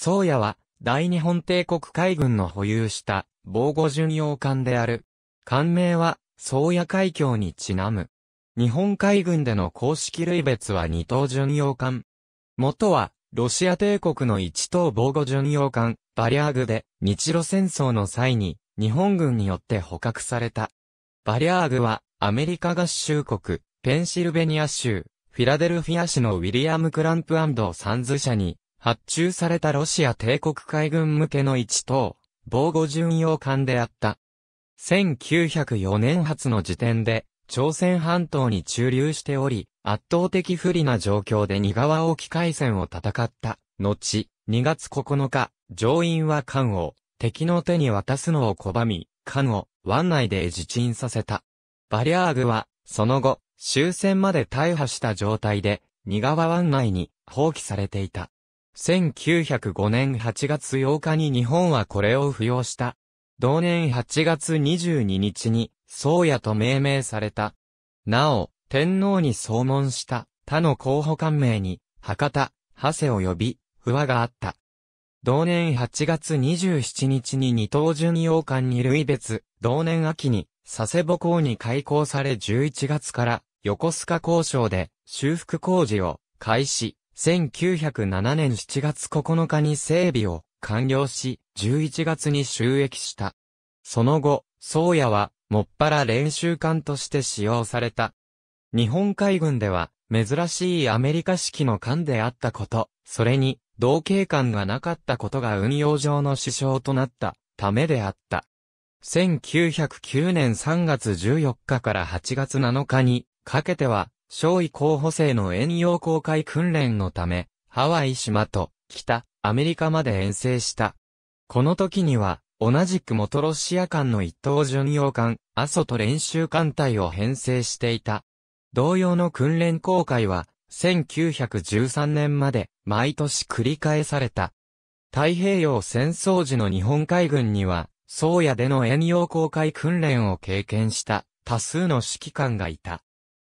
宗谷は、大日本帝国海軍の保有した防護巡洋艦である。艦名は、宗谷海峡にちなむ。日本海軍での公式類別は二等巡洋艦。元は、ロシア帝国の一等防護巡洋艦、バリャーグで、日露戦争の際に、日本軍によって捕獲された。バリャーグは、アメリカ合衆国、ペンシルベニア州、フィラデルフィア市のウィリアム・クランプサンズ社に発注されたロシア帝国海軍向けの一等、防護巡洋艦であった。1904年発の時点で、朝鮮半島に駐留しており、圧倒的不利な状況で二川沖海戦を戦った。後、2月9日、上院は艦を敵の手に渡すのを拒み、艦を湾内で自沈させた。バリャーグは、その後、終戦まで大破した状態で、二川湾内に放棄されていた。1905年8月8日に日本はこれを付養した。同年8月22日に、宗谷と命名された。なお、天皇に総門した他の候補官名に、博多、長谷及び、不和があった。同年8月27日に二等巡洋艦に類別、同年秋に、佐世保港に開港され11月から、横須賀交渉で、修復工事を開始。1907年7月9日に整備を完了し、11月に収益した。その後、宗谷は、もっぱら練習艦として使用された。日本海軍では、珍しいアメリカ式の艦であったこと、それに、同型艦がなかったことが運用上の支障となったためであった。1909年3月14日から8月7日にかけては、少尉候補生の遠洋航海訓練のため、ハワイ島と北アメリカまで遠征した。この時には、同じく元ロシア艦の一等巡洋艦、アソと練習艦隊を編成していた。同様の訓練航海は、1913年まで毎年繰り返された。太平洋戦争時の日本海軍には、宗谷での遠洋航海訓練を経験した多数の指揮官がいた。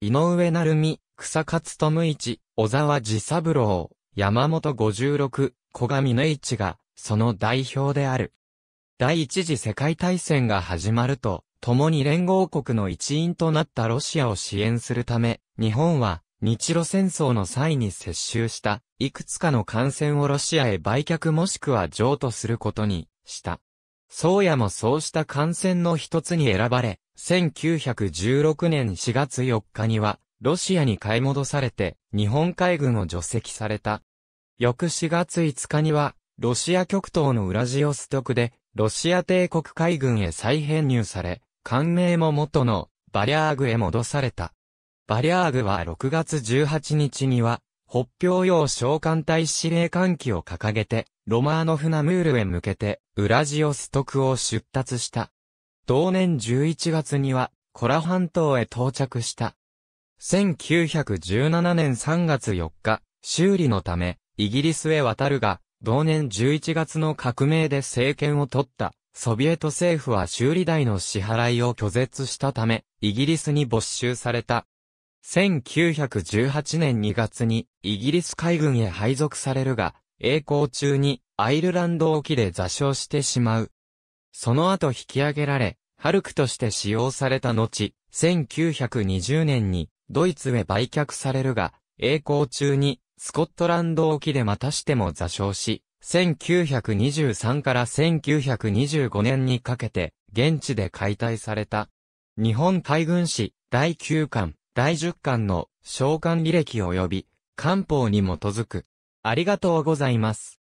井上成美、草勝智一、小沢治三郎、山本五十六、小上根一が、その代表である。第一次世界大戦が始まると、共に連合国の一員となったロシアを支援するため、日本は、日露戦争の際に接収した、いくつかの艦船をロシアへ売却もしくは譲渡することにした。宗谷もそうした感染の一つに選ばれ、1916年4月4日には、ロシアに買い戻されて、日本海軍を除籍された。翌4月5日には、ロシア極東のウラジオストクで、ロシア帝国海軍へ再編入され、艦名も元の、バリャーグへ戻された。バリャーグは6月18日には、北氷洋召喚隊司令官旗を掲げて、ロマーノフナムールへ向けて、ウラジオストクを出発した。同年11月には、コラ半島へ到着した。1917年3月4日、修理のため、イギリスへ渡るが、同年11月の革命で政権を取った、ソビエト政府は修理代の支払いを拒絶したため、イギリスに没収された。1918年2月にイギリス海軍へ配属されるが、栄光中にアイルランド沖で座礁してしまう。その後引き上げられ、ハルクとして使用された後、1920年にドイツへ売却されるが、栄光中にスコットランド沖でまたしても座礁し、1923から1925年にかけて現地で解体された。日本海軍史第9巻、第10巻の召喚履歴及び、官報に基づくありがとうございます。